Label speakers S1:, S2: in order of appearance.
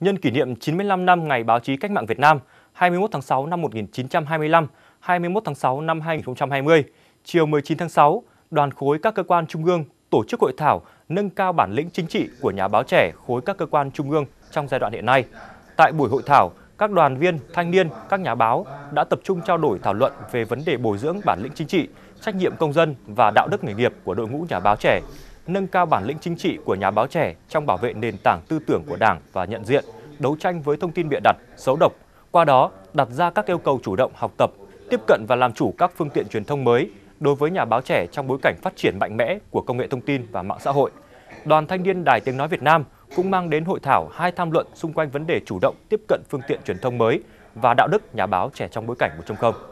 S1: nhân kỷ niệm 95 năm Ngày Báo chí Cách mạng Việt Nam 21 tháng 6 năm 1925, 21 tháng 6 năm 2020, chiều 19 tháng 6, đoàn khối các cơ quan trung ương tổ chức hội thảo nâng cao bản lĩnh chính trị của nhà báo trẻ khối các cơ quan trung ương trong giai đoạn hiện nay. Tại buổi hội thảo, các đoàn viên, thanh niên, các nhà báo đã tập trung trao đổi thảo luận về vấn đề bồi dưỡng bản lĩnh chính trị, trách nhiệm công dân và đạo đức nghề nghiệp của đội ngũ nhà báo trẻ, nâng cao bản lĩnh chính trị của nhà báo trẻ trong bảo vệ nền tảng tư tưởng của Đảng và nhận diện, đấu tranh với thông tin bịa đặt, xấu độc, qua đó đặt ra các yêu cầu chủ động học tập, tiếp cận và làm chủ các phương tiện truyền thông mới đối với nhà báo trẻ trong bối cảnh phát triển mạnh mẽ của công nghệ thông tin và mạng xã hội. Đoàn Thanh niên Đài Tiếng Nói Việt Nam cũng mang đến hội thảo hai tham luận xung quanh vấn đề chủ động tiếp cận phương tiện truyền thông mới và đạo đức nhà báo trẻ trong bối cảnh 1.0.